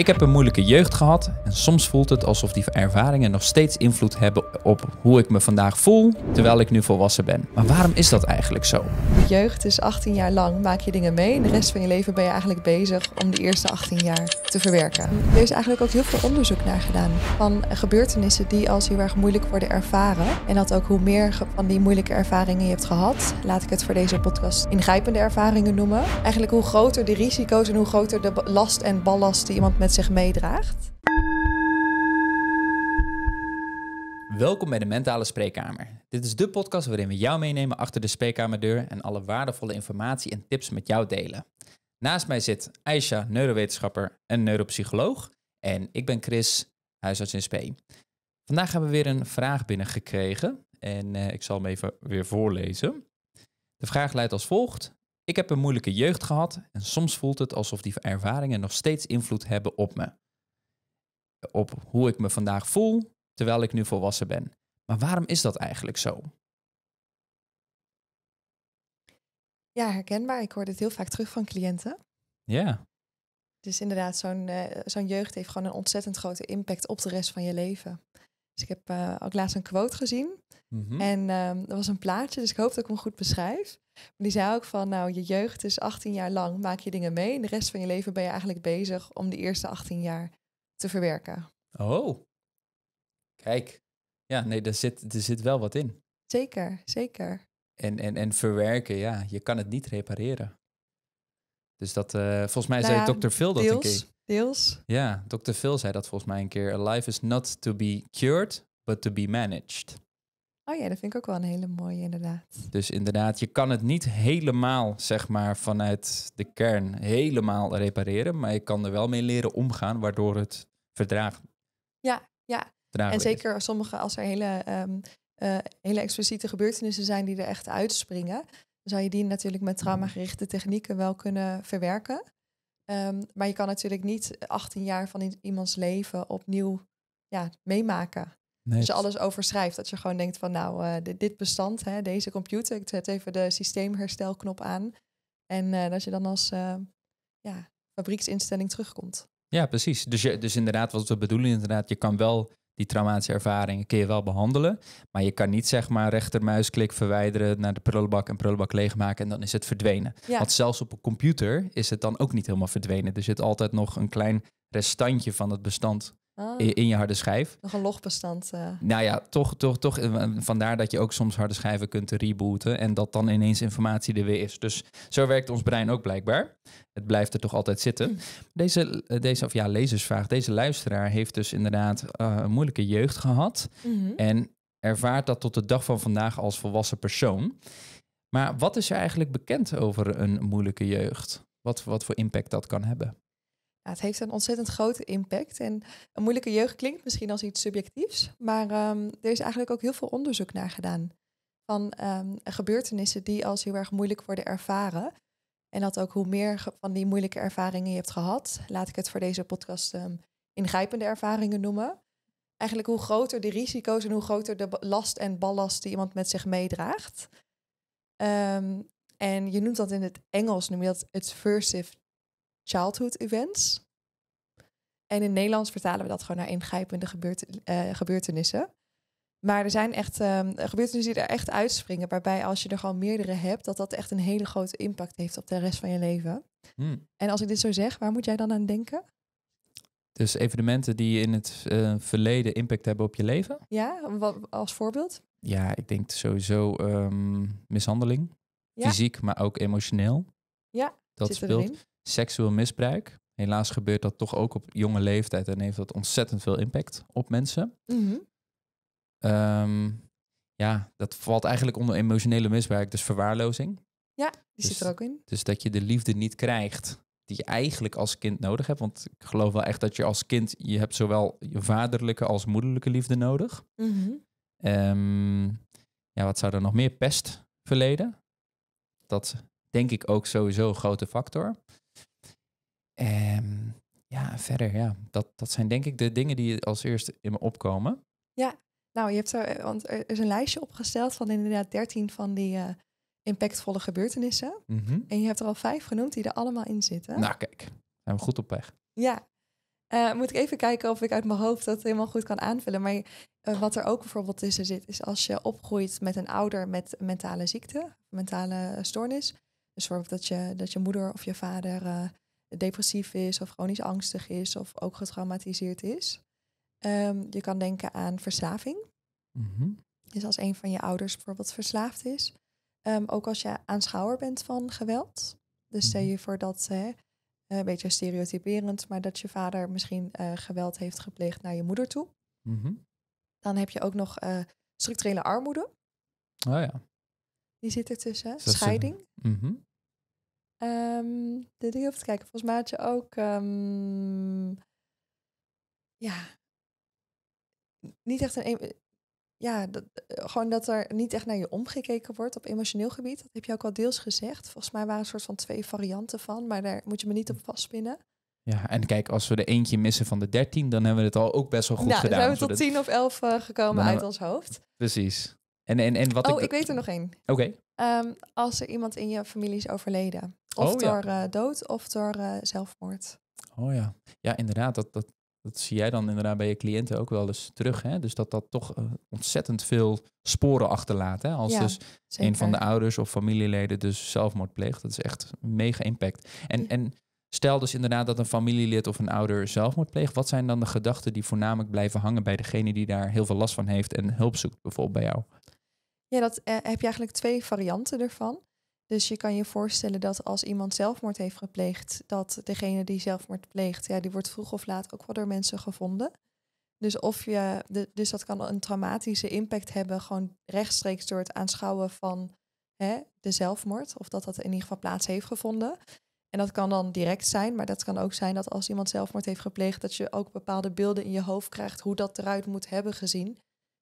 Ik heb een moeilijke jeugd gehad en soms voelt het alsof die ervaringen nog steeds invloed hebben op hoe ik me vandaag voel, terwijl ik nu volwassen ben. Maar waarom is dat eigenlijk zo? Jeugd is 18 jaar lang, maak je dingen mee. en De rest van je leven ben je eigenlijk bezig om de eerste 18 jaar te verwerken. Er is eigenlijk ook heel veel onderzoek naar gedaan van gebeurtenissen die als heel erg moeilijk worden ervaren. En dat ook hoe meer van die moeilijke ervaringen je hebt gehad, laat ik het voor deze podcast ingrijpende ervaringen noemen. Eigenlijk hoe groter de risico's en hoe groter de last en ballast die iemand met zich meedraagt. Welkom bij de Mentale Spreekkamer. Dit is de podcast waarin we jou meenemen achter de spreekkamerdeur en alle waardevolle informatie en tips met jou delen. Naast mij zit Aisha, neurowetenschapper en neuropsycholoog. En ik ben Chris, huisarts in SP. Vandaag hebben we weer een vraag binnengekregen en eh, ik zal hem even weer voorlezen. De vraag luidt als volgt. Ik heb een moeilijke jeugd gehad en soms voelt het alsof die ervaringen nog steeds invloed hebben op me. Op hoe ik me vandaag voel, terwijl ik nu volwassen ben. Maar waarom is dat eigenlijk zo? Ja, herkenbaar. Ik hoor dit heel vaak terug van cliënten. Ja. Dus inderdaad, zo'n eh, zo'n jeugd heeft gewoon een ontzettend grote impact op de rest van je leven. Dus ik heb eh, ook laatst een quote gezien. Mhm. En dat ehm, was een plaatje, dus ik hoop dat ik hem goed beschrijf. Die zei ook van, nou, je jeugd is 18 jaar lang, maak je dingen mee. En de rest van je leven ben je eigenlijk bezig om de eerste 18 jaar te verwerken. Oh, kijk. Ja, nee, er zit, er zit wel wat in. Zeker, zeker. En, en, en verwerken, ja, je kan het niet repareren. Dus dat, eh, volgens mij nou zei Dr. Phil dat deels, een keer. Deels. Ja, dokter Phil zei dat volgens mij een keer. a Life is not to be cured, but to be managed. Oh ja, dat vind ik ook wel een hele mooie, inderdaad. Dus inderdaad, je kan het niet helemaal, zeg maar, vanuit de kern helemaal repareren, maar je kan er wel mee leren omgaan, waardoor het verdraagt. Ja, ja. en zeker sommige, als er hele, ehm, eh, hele expliciete gebeurtenissen zijn die er echt uitspringen, dan zou je die natuurlijk met traumagerichte technieken wel kunnen verwerken. Ehm, maar je kan natuurlijk niet 18 jaar van iemands leven opnieuw ja, meemaken. Als je alles overschrijft. Dat je gewoon denkt van nou, eh, dit, bestand, hè, deze computer, ik zet even de systeemherstelknop aan. En eh, dat je dan als eh, ja, fabrieksinstelling terugkomt. Ja, precies. Dus, je, dus inderdaad, wat we bedoelen, inderdaad, je kan wel die traumatische ervaringen kun je wel behandelen. Maar je kan niet zeg maar rechtermuisklik verwijderen naar de prullenbak en prullenbak leegmaken en dan is het verdwenen. Want zelfs op een computer is het dan ook niet helemaal verdwenen. Er zit altijd nog een klein restantje van het bestand Oh. in, je harde schijf. Nog een logbestand. Uh. Nou ja, toch, toch, toch. Eh, vandaar dat je ook soms harde schijven kunt rebooten en dat dan ineens informatie er weer is. Dus zo werkt ons brein ook blijkbaar. Het blijft er toch altijd zitten. Hm. Deze, eh, deze, of ja, lezersvraag. Deze luisteraar heeft dus inderdaad een moeilijke jeugd gehad. Mhm. En ervaart dat tot de dag van vandaag als volwassen persoon. Maar wat is er eigenlijk bekend over een moeilijke jeugd? Wat, wat voor impact dat kan hebben? het heeft een ontzettend grote impact. En een moeilijke jeugd klinkt misschien als iets subjectiefs, maar ehm, er is eigenlijk ook heel veel onderzoek naar gedaan. Van ehm, gebeurtenissen die als heel erg moeilijk worden ervaren. En dat ook hoe meer van die moeilijke ervaringen je hebt gehad, laat ik het voor deze podcast ehm, ingrijpende ervaringen noemen. Eigenlijk hoe groter de risico's en hoe groter de last en ballast die iemand met zich meedraagt. en je noemt dat in het Engels, noem je dat adversive childhood events. En in Nederlands vertalen we dat gewoon naar ingrijpende eh, gebeurtenissen. Maar er zijn echt ehm, gebeurtenissen die er echt uitspringen. Waarbij als je er gewoon meerdere hebt, dat dat echt een hele grote impact heeft op de rest van je leven. Hmm. En als ik dit zo zeg, waar moet jij dan aan denken? Dus evenementen die in het eh, verleden impact hebben op je leven? Ja, wat, als voorbeeld? Ja, ik denk sowieso ehm, mishandeling. Fysiek, maar ook emotioneel. Ja, dat speelt seksueel misbruik. Helaas gebeurt dat toch ook op jonge leeftijd en heeft dat ontzettend veel impact op mensen. Mhm. Ehm, ja, dat valt eigenlijk onder emotionele misbruik, dus verwaarlozing. Ja, die zit dus er ook in. Dus dat je de liefde niet krijgt die je eigenlijk als kind nodig hebt. Want ik geloof wel echt dat je als kind, je hebt zowel je vaderlijke als moederlijke liefde nodig. Mm ja, wat zou er nog meer? Pest verleden. Dat denk ik ook sowieso een grote factor. En ehm, ja, verder, ja, dat, dat zijn denk ik de dingen die als eerste in me opkomen. Ja, nou, je hebt er eh, want er is een lijstje opgesteld van inderdaad 13 van die eh, impactvolle gebeurtenissen. Mhm. En je hebt er al vijf genoemd die er allemaal in zitten. Nou, kijk, zijn we goed op weg. Ja. Eh, moet ik even kijken of ik uit mijn hoofd dat helemaal goed kan aanvullen. Maar wat er ook bijvoorbeeld tussen zit, is als je opgroeit met een ouder met mentale ziekte, mentale stoornis. Dus bijvoorbeeld dat je, dat je moeder of je vader depressief is of chronisch angstig is of ook getraumatiseerd is. Ehm, je kan denken aan verslaving. Mm Dus als een van je ouders bijvoorbeeld verslaafd is. Ehm, ook als je aanschouwer bent van geweld. Dus stel mhm. je voor dat, hè, een beetje stereotyperend, maar dat je vader misschien eh, geweld heeft gepleegd naar je moeder toe. Mhm. Dan heb je ook nog eh, structurele armoede. Oh ja. Die zit ertussen. Scheiding. Een... Mhm. Um, dit ik even kijken. Volgens mij had je ook. Ehm, ja. Niet echt een. Ja, dat, eh, gewoon dat er niet echt naar je omgekeken wordt op emotioneel gebied. Dat heb je ook al deels gezegd. Volgens mij waren een soort van twee varianten van, maar daar moet je me niet op vastpinnen. Ja, en kijk, als we de eentje missen van de dertien dan hebben we het al ook best wel goed nou, gedaan. We zijn we tot tien of elf eh, gekomen uit ons hoofd. Precies. En, en, en wat oh, ik, weet er nog één. Oké. Ehm, als er iemand in je familie is overleden. Of oh, door eh, dood of door eh, zelfmoord. Oh ja. Ja, inderdaad. Dat, dat, dat zie jij dan inderdaad bij je cliënten ook wel eens terug. Hè? Dus dat dat toch eh, ontzettend veel sporen achterlaat. Hè? Als dus een van de ouders of familieleden dus zelfmoord pleegt. Dat is echt een mega impact. En, en stel dus inderdaad dat een familielid of een ouder zelfmoord pleegt. Wat zijn dan de gedachten die voornamelijk blijven hangen bij degene die daar heel veel last van heeft en hulp zoekt bijvoorbeeld bij jou? Ja, dat eh, heb je eigenlijk twee varianten ervan. Dus je kan je voorstellen dat als iemand zelfmoord heeft gepleegd, dat degene die zelfmoord pleegt, ja, die wordt vroeg of laat ook wel door mensen gevonden. Dus, of je, dus dat kan een traumatische impact hebben, gewoon rechtstreeks door het aanschouwen van hè, de zelfmoord, of dat dat in ieder geval plaats heeft gevonden. En dat kan dan direct zijn, maar dat kan ook zijn dat als iemand zelfmoord heeft gepleegd, dat je ook bepaalde beelden in je hoofd krijgt hoe dat eruit moet hebben gezien.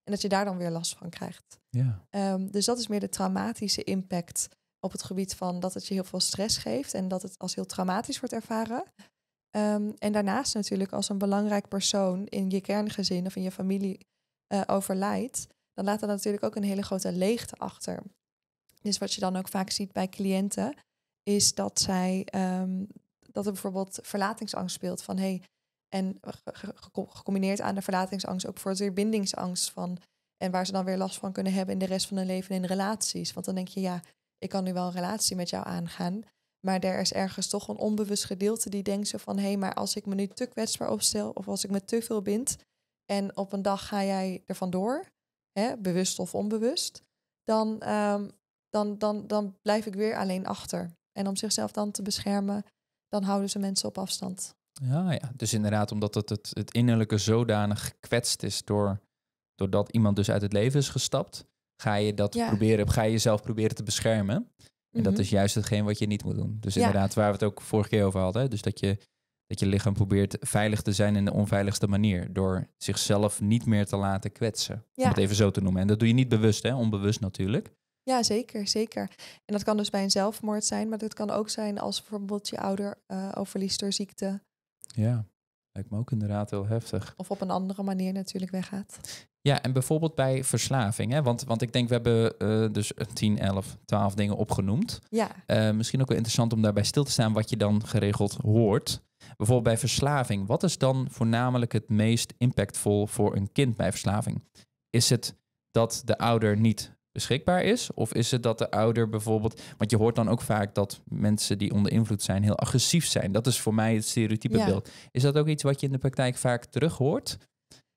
En dat je daar dan weer last van krijgt. Ja. Ehm, dus dat is meer de traumatische impact op het gebied van dat het je heel veel stress geeft en dat het als heel traumatisch wordt ervaren. Ehm, en daarnaast natuurlijk als een belangrijk persoon in je kerngezin of in je familie eh, overlijdt, dan laat dat natuurlijk ook een hele grote leegte achter. Dus wat je dan ook vaak ziet bij cliënten, is dat zij ehm, dat er bijvoorbeeld verlatingsangst speelt van hé, hey, en gecombineerd aan de verlatingsangst ook voor het weer bindingsangst van. En waar ze dan weer last van kunnen hebben in de rest van hun leven in relaties. Want dan denk je, ja, ik kan nu wel een relatie met jou aangaan. Maar er is ergens toch een onbewust gedeelte die denkt zo van... hé, hey, maar als ik me nu te kwetsbaar opstel of als ik me te veel bind... en op een dag ga jij er vandoor, hè, bewust of onbewust... Dan, ehm, dan, dan, dan blijf ik weer alleen achter. En om zichzelf dan te beschermen, dan houden ze mensen op afstand. Ja, ah, ja. Dus inderdaad, omdat het, het, het innerlijke zodanig gekwetst is door, doordat iemand dus uit het leven is gestapt, ga je dat proberen, ga je jezelf proberen te beschermen. En dat mhm. is juist hetgeen wat je niet moet doen. Dus inderdaad, waar we het ook vorige keer over hadden. Dus dat je, dat je lichaam probeert veilig te zijn in de onveiligste manier. Door zichzelf niet meer te laten kwetsen. Om het even zo te noemen. En dat doe je niet bewust, hè? onbewust natuurlijk. Ja, zeker, zeker. En dat kan dus bij een zelfmoord zijn, maar dat kan ook zijn als bijvoorbeeld je ouder uh, overliest door ziekte. Ja, lijkt me ook inderdaad heel heftig. Of op een andere manier natuurlijk weggaat. Ja, en bijvoorbeeld bij verslaving. Hè? Want, want ik denk, we hebben eh, dus 10, 11, 12 dingen opgenoemd. Ja. Eh, misschien ook wel interessant om daarbij stil te staan wat je dan geregeld hoort. Bijvoorbeeld bij verslaving. Wat is dan voornamelijk het meest impactvol voor een kind bij verslaving? Is het dat de ouder niet beschikbaar is? Of is het dat de ouder bijvoorbeeld. Want je hoort dan ook vaak dat mensen die onder invloed zijn heel agressief zijn. Dat is voor mij het stereotype beeld. Is dat ook iets wat je in de praktijk vaak terug hoort?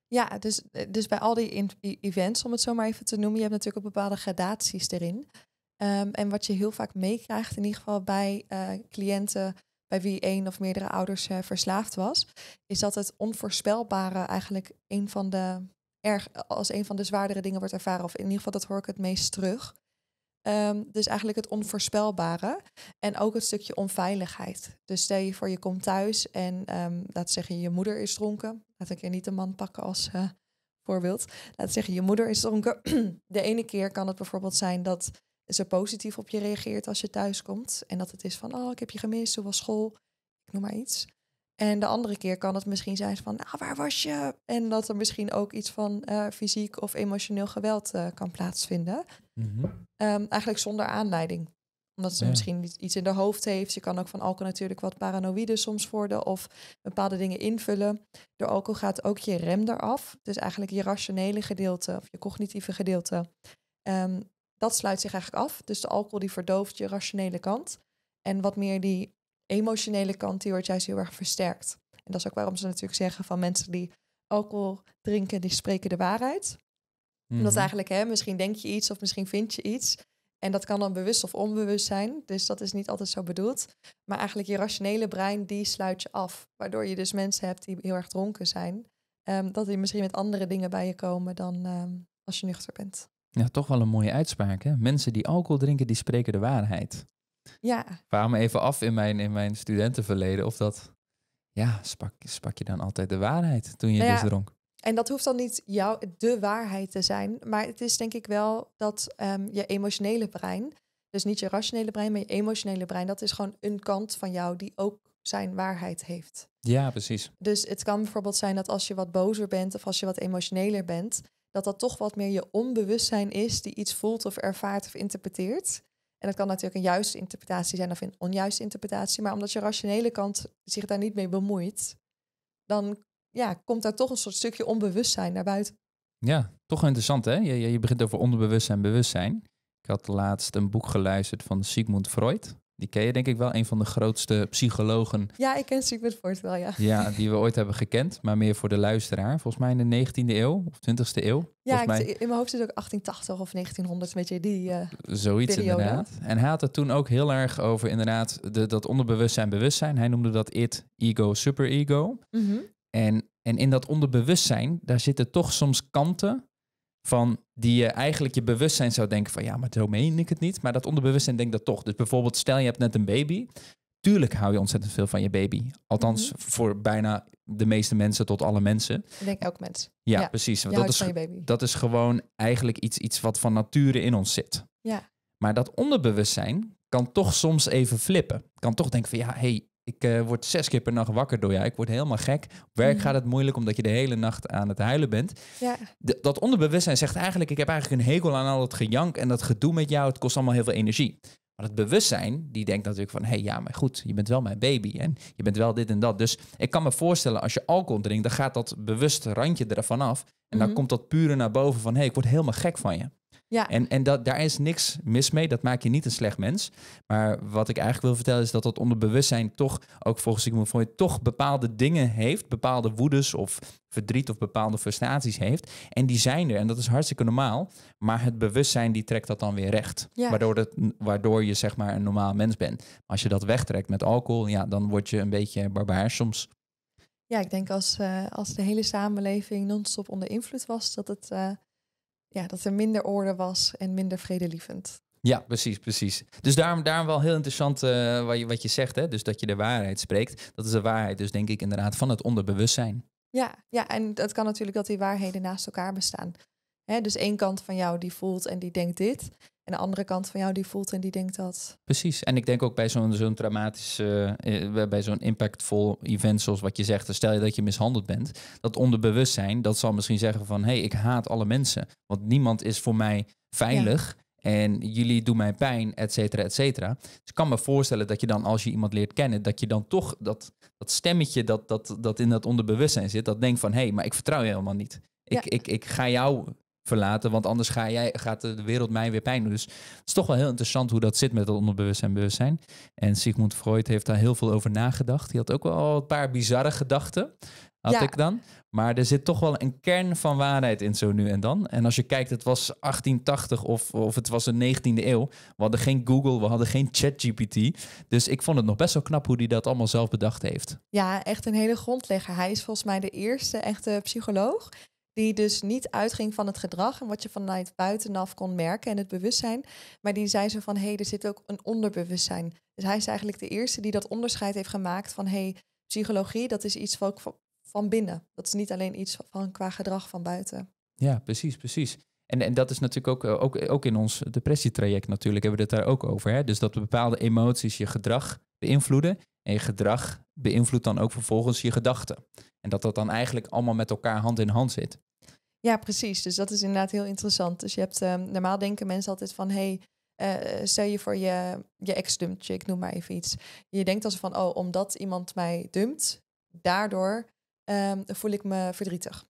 Ja, dus, eh, dus bij al die events, om het zo maar even te noemen, je hebt natuurlijk ook bepaalde gradaties erin. Ehm, en wat je heel vaak meekrijgt, in ieder geval bij eh, cliënten bij wie één of meerdere ouders eh, verslaafd was, is dat het onvoorspelbare eigenlijk een van de erg eh, als een van de zwaardere dingen wordt ervaren. Of in ieder geval, dat hoor ik het meest terug. Ehm, dus eigenlijk het onvoorspelbare en ook het stukje onveiligheid. Dus stel je voor, je komt thuis en um, laat zeggen, je moeder is dronken. Laat ik keer niet een man pakken als uh, voorbeeld. Laat zeggen, je moeder is dronken. De ene keer kan het bijvoorbeeld zijn dat ze positief op je reageert als je thuis komt. En dat het is van, oh, ik heb je gemist, hoe was school? Ik noem maar iets. En de andere keer kan het misschien zijn van, nou, waar was je? En dat er misschien ook iets van eh, fysiek of emotioneel geweld eh, kan plaatsvinden. Mhm. Ehm, eigenlijk zonder aanleiding. Omdat ze misschien iets in de hoofd heeft. Je kan ook van alcohol natuurlijk wat paranoïde soms worden of bepaalde dingen invullen. Door alcohol gaat ook je rem eraf. Dus eigenlijk je rationele gedeelte of je cognitieve gedeelte. Ehm, dat sluit zich eigenlijk af. Dus de alcohol die verdooft je rationele kant. En wat meer die emotionele kant, die wordt juist heel erg versterkt. En dat is ook waarom ze natuurlijk zeggen van mensen die alcohol drinken, die spreken de waarheid. Omdat mhm. eigenlijk, hè, misschien denk je iets of misschien vind je iets. En dat kan dan bewust of onbewust zijn. Dus dat is niet altijd zo bedoeld. Maar eigenlijk je rationele brein, die sluit je af. Waardoor je dus mensen hebt die heel erg dronken zijn. Ehm, dat die misschien met andere dingen bij je komen dan ehm, als je nuchter bent. Ja, toch wel een mooie uitspraak. Hè? Mensen die alcohol drinken, die spreken de waarheid. Ja. Ik me even af in mijn, in mijn studentenverleden of dat... Ja, sprak, sprak je dan altijd de waarheid toen je nou dus dronk? En dat hoeft dan niet jouw de waarheid te zijn. Maar het is denk ik wel dat ehm, je emotionele brein... Dus niet je rationele brein, maar je emotionele brein. Dat is gewoon een kant van jou die ook zijn waarheid heeft. Ja, precies. Dus het kan bijvoorbeeld zijn dat als je wat bozer bent of als je wat emotioneler bent, dat dat toch wat meer je onbewustzijn is die iets voelt of ervaart of interpreteert. En dat kan natuurlijk een juiste interpretatie zijn of een onjuiste interpretatie. Maar omdat je rationele kant zich daar niet mee bemoeit, dan ja, komt daar toch een soort stukje onbewustzijn naar buiten. Ja, toch interessant hè? Je, je begint over onderbewustzijn en bewustzijn. Ik had laatst een boek geluisterd van Sigmund Freud. Die ken je denk ik wel, een van de grootste psychologen. Ja, ik ken Sigmund Freud wel, ja. Ja, die we ooit hebben gekend, maar meer voor de luisteraar. Volgens mij in de 19e eeuw of 20e eeuw. Ja, mij... in mijn hoofd zit ook 1880 of 1900, weet je, die eh, Zoiets periode. inderdaad. En hij had het toen ook heel erg over inderdaad de, dat onderbewustzijn, bewustzijn. Hij noemde dat it, ego, superego. Mhm. en, en in dat onderbewustzijn, daar zitten toch soms kanten van die je eigenlijk je bewustzijn zou denken van ja, maar zo meen ik het niet. Maar dat onderbewustzijn denkt dat toch. Dus bijvoorbeeld stel je hebt net een baby. Tuurlijk hou je ontzettend veel van je baby. Althans, mhm. voor bijna de meeste mensen tot alle mensen. Ik denk elk mens. Ja, ja. precies. dat, is, dat is gewoon eigenlijk iets, iets wat van nature in ons zit. Ja. Maar dat onderbewustzijn kan toch soms even flippen. Kan toch denken van ja, hé, hey, ik eh, word zes keer per nacht wakker door jou. Ik word helemaal gek. Op werk mm. gaat het moeilijk omdat je de hele nacht aan het huilen bent. Ja. dat onderbewustzijn zegt eigenlijk... ik heb eigenlijk een hekel aan al dat gejank en dat gedoe met jou. Het kost allemaal heel veel energie. Maar het bewustzijn, die denkt natuurlijk van... hé, hey, ja, maar goed, je bent wel mijn baby en je bent wel dit en dat. Dus ik kan me voorstellen, als je alcohol drinkt... dan gaat dat bewuste randje ervan af. En dan mhm. komt dat pure naar boven van... hé, hey, ik word helemaal gek van je. Ja. En, en dat, daar is niks mis mee. Dat maakt je niet een slecht mens. Maar wat ik eigenlijk wil vertellen is dat dat onderbewustzijn toch, ook volgens voor je toch bepaalde dingen heeft. Bepaalde woedes of verdriet of bepaalde frustraties heeft. En die zijn er. En dat is hartstikke normaal. Maar het bewustzijn die trekt dat dan weer recht. Waardoor, dat, waardoor je zeg maar een normaal mens bent. Maar als je dat wegtrekt met alcohol, ja, dan word je een beetje barbaar soms. Ja, ik denk als, eh, als de hele samenleving non-stop onder invloed was, dat het... Eh, ja, dat er minder orde was en minder vredelievend. Ja, precies, precies. Dus daarom, daarom wel heel interessant eh, wat, je, wat je zegt, hè? dus dat je de waarheid spreekt. Dat is de waarheid, dus denk ik inderdaad, van het onderbewustzijn. Ja, ja en dat kan natuurlijk dat die waarheden naast elkaar bestaan. Hè, dus één kant van jou die voelt en die denkt dit. En de andere kant van jou die voelt en die denkt dat. Precies. En ik denk ook bij zo'n zo'n dramatische, eh, eh, bij zo'n impactvol event zoals wat je zegt, stel je dat je mishandeld bent, dat onderbewustzijn, dat zal misschien zeggen van hé, hey, ik haat alle mensen, want niemand is voor mij veilig. En jullie doen mij pijn, et cetera, et cetera. Dus ik kan me voorstellen dat je dan, als je iemand leert kennen, dat je dan toch dat, dat stemmetje dat, dat, dat in dat onderbewustzijn zit, dat denkt van hé, hey, maar ik vertrouw je helemaal niet. Ik, ik, ik ga jou verlaten. Want anders ga jij, gaat de wereld mij weer pijn doen. Dus het is toch wel heel interessant hoe dat zit met het onderbewustzijn en bewustzijn. En Sigmund Freud heeft daar heel veel over nagedacht. Die had ook wel een paar bizarre gedachten. Had ik dan. Maar er zit toch wel een kern van waarheid in zo nu en dan. En als je kijkt, het was 1880 of, of het was de 19e eeuw. We hadden geen Google, we hadden geen ChatGPT. Dus ik vond het nog best wel knap hoe hij dat allemaal zelf bedacht heeft. Ja, echt een hele grondlegger. Hij is volgens mij de eerste echte psycholoog die dus niet uitging van het gedrag en wat je vanuit buitenaf kon merken en het bewustzijn. Maar die zei zo van, hé, hey, er zit ook een onderbewustzijn. Dus hij is eigenlijk de eerste die dat onderscheid heeft gemaakt van, hé, hey, psychologie, dat is iets van, van binnen. Dat is niet alleen iets van qua gedrag van buiten. Ja, precies, precies. En, en dat is natuurlijk ook, eh, ook, ook in ons depressietraject natuurlijk hebben we het daar ook over. Hè? Dus dat bepaalde emoties je gedrag beïnvloeden. En je gedrag beïnvloedt dan ook vervolgens je gedachten. En dat dat dan eigenlijk allemaal met elkaar hand in hand zit. Ja, precies. Dus dat is inderdaad heel interessant. Dus je hebt, ehm, normaal denken mensen altijd van, hey, eh, stel je voor je, je ex dumpt ik noem maar even iets. Je denkt als van, oh, omdat iemand mij dumpt, daardoor ehm, voel ik me verdrietig.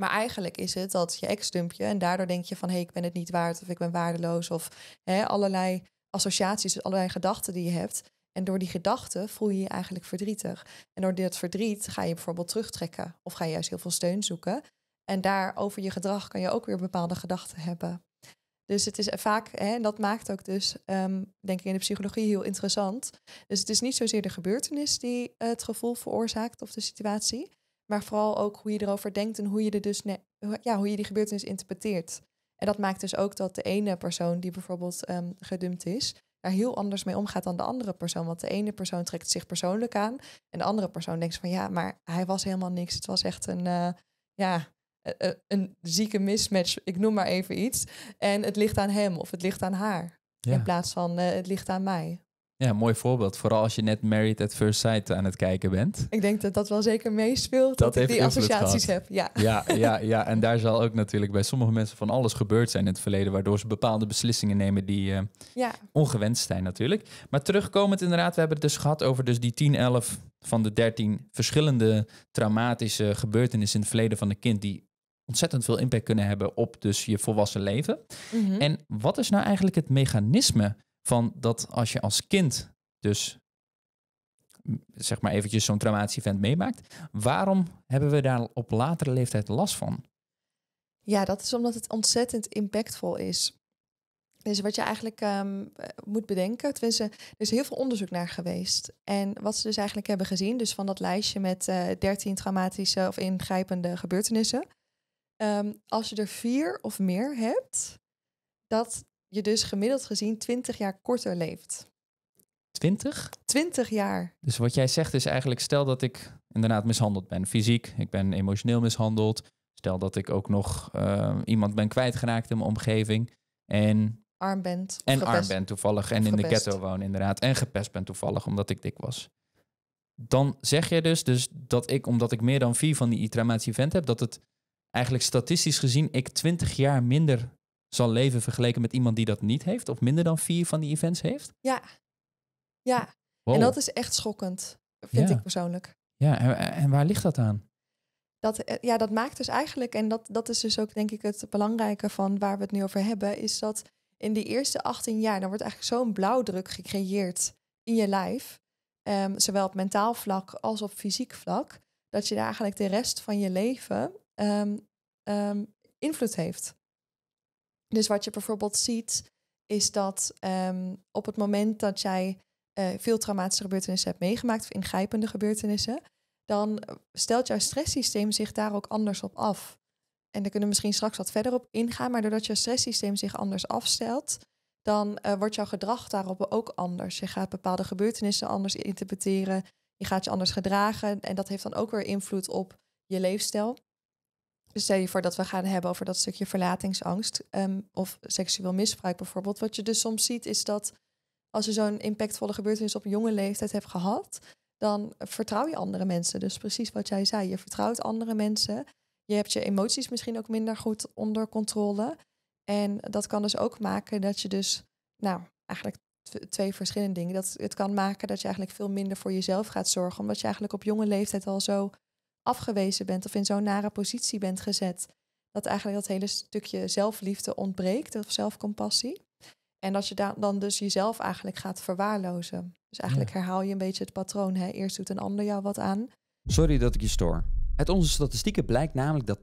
Maar eigenlijk is het dat je ex dumpt en daardoor denk je van, hé, hey, ik ben het niet waard of ik ben waardeloos of hè, allerlei associaties, dus allerlei gedachten die je hebt. En door die gedachten voel je je eigenlijk verdrietig. En door dat verdriet ga je bijvoorbeeld terugtrekken of ga je juist heel veel steun zoeken. En daar over je gedrag kan je ook weer bepaalde gedachten hebben. Dus het is eh, vaak, hè, en dat maakt ook dus, ehm, denk ik in de psychologie heel interessant. Dus het is niet zozeer de gebeurtenis die eh, het gevoel veroorzaakt of de situatie, maar vooral ook hoe je erover denkt en hoe je, er dus ja, hoe je die gebeurtenis interpreteert. En dat maakt dus ook dat de ene persoon die bijvoorbeeld um, gedumpt is, daar heel anders mee omgaat dan de andere persoon. Want de ene persoon trekt zich persoonlijk aan. En de andere persoon denkt van ja, maar hij was helemaal niks. Het was echt een, eh, ja, eh, eh, een, zieke mismatch. Ik noem maar even iets. En het ligt aan hem of het ligt aan haar. In plaats van het ligt aan mij. Ja, mooi voorbeeld. Vooral als je net Married at First Sight aan het kijken bent. Ik denk dat dat wel zeker meespeelt. Dat, dat ik die associaties heb. Ja. Ja, ja, ja, en daar zal ook natuurlijk bij sommige mensen van alles gebeurd zijn in het verleden. Waardoor ze bepaalde beslissingen nemen die uh, ja. ongewenst zijn, natuurlijk. Maar terugkomend, inderdaad, we hebben het dus gehad over dus die 10, 11 van de 13 verschillende traumatische gebeurtenissen in het verleden van een kind. die ontzettend veel impact kunnen hebben op dus je volwassen leven. Mhm. En wat is nou eigenlijk het mechanisme van dat als je als kind dus zeg maar eventjes zo'n traumatisch event meemaakt, waarom hebben we daar op latere leeftijd last van? Ja, dat is omdat het ontzettend impactvol is. Dus wat je eigenlijk ehm, moet bedenken, tenminste, er is heel veel onderzoek naar geweest. En wat ze dus eigenlijk hebben gezien, dus van dat lijstje met uh, eh, 13 traumatische of ingrijpende gebeurtenissen, ehm, als je er vier of meer hebt, dat je dus gemiddeld gezien 20 jaar korter leeft. 20? 20 jaar. Dus wat jij zegt is eigenlijk, stel dat ik inderdaad mishandeld ben, fysiek, ik ben emotioneel mishandeld. Stel dat ik ook nog ehm, iemand ben kwijtgeraakt in mijn omgeving. En arm bent. En arm ben toevallig. En in de ghetto woon inderdaad. En gepest ben toevallig omdat ik dik was. Dan zeg je dus, dus dat ik, omdat ik meer dan vier van die traumatische event heb, dat het eigenlijk statistisch gezien ik 20 jaar minder zal leven vergeleken met iemand die dat niet heeft of minder dan vier van die events heeft? Ja, ja. En dat is echt schokkend, vind ik persoonlijk. Ja, en, en, waar ligt dat aan? Dat, eh, ja, dat maakt dus eigenlijk, en dat, dat is dus ook denk ik het belangrijke van waar we het nu over hebben, is dat in die eerste 18 jaar, dan wordt eigenlijk zo'n blauwdruk gecreëerd in je lijf, ehm, zowel op mentaal vlak als op fysiek vlak, dat je daar eigenlijk de rest van je leven ehm, ehm, invloed heeft. Dus wat je bijvoorbeeld ziet, is dat ehm, op het moment dat jij eh, veel traumatische gebeurtenissen hebt meegemaakt, of ingrijpende gebeurtenissen, dan eh, stelt jouw stresssysteem zich daar ook anders op af. En daar kunnen we misschien straks wat verder op ingaan, maar doordat jouw stresssysteem zich anders afstelt, dan eh, wordt jouw gedrag daarop ook anders. Je gaat bepaalde gebeurtenissen anders interpreteren, je gaat je anders gedragen en dat heeft dan ook weer invloed op je leefstijl. Dus stel je voor dat we gaan hebben over dat stukje verlatingsangst ehm, of seksueel misbruik bijvoorbeeld. Wat je dus soms ziet is dat als je zo'n impactvolle gebeurtenis op jonge leeftijd hebt gehad, dan vertrouw je andere mensen. Dus precies wat jij zei, je vertrouwt andere mensen. Je hebt je emoties misschien ook minder goed onder controle. En dat kan dus ook maken dat je dus, nou, eigenlijk twee verschillende dingen. Dat het kan maken dat je eigenlijk veel minder voor jezelf gaat zorgen, omdat je eigenlijk op jonge leeftijd al zo afgewezen bent of in zo'n nare positie bent gezet. Dat eigenlijk dat hele stukje zelfliefde ontbreekt of zelfcompassie. En dat je dan dus jezelf eigenlijk gaat verwaarlozen. Dus eigenlijk herhaal je een beetje het patroon. Hè? Eerst doet een ander jou wat aan. Sorry dat ik je stoor. Uit onze statistieken blijkt namelijk dat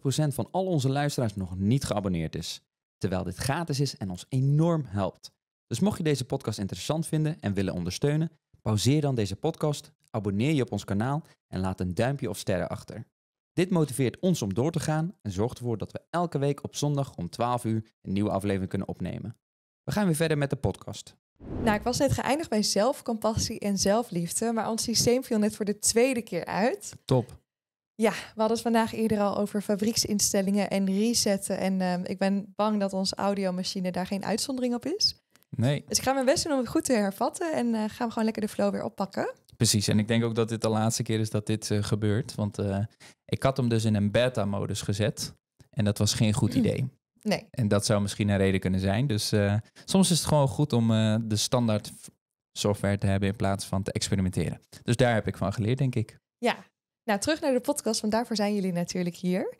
80% van al onze luisteraars nog niet geabonneerd is. Terwijl dit gratis is en ons enorm helpt. Dus mocht je deze podcast interessant vinden en willen ondersteunen, Pauzeer dan deze podcast, abonneer je op ons kanaal en laat een duimpje of sterren achter. Dit motiveert ons om door te gaan en zorgt ervoor dat we elke week op zondag om 12 uur een nieuwe aflevering kunnen opnemen. We gaan weer verder met de podcast. Nou, ik was net geëindigd bij zelfcompassie en zelfliefde, maar ons systeem viel net voor de tweede keer uit. Top. Ja, we hadden het vandaag eerder al over fabrieksinstellingen en resetten. En ehm, ik ben bang dat onze audiomachine daar geen uitzondering op is. Nee. Dus ik ga mijn best doen om het goed te hervatten en eh, gaan we gewoon lekker de flow weer oppakken. Precies, en ik denk ook dat dit de laatste keer is dat dit eh, gebeurt. Want eh, ik had hem dus in een beta-modus gezet. En dat was geen goed mm. idee. Nee. En dat zou misschien een reden kunnen zijn. Dus soms is het gewoon goed om de standaard software te hebben in plaats van te experimenteren. Dus daar heb ik van geleerd, denk ik. Ja, nou terug naar de podcast, want daarvoor zijn jullie natuurlijk hier.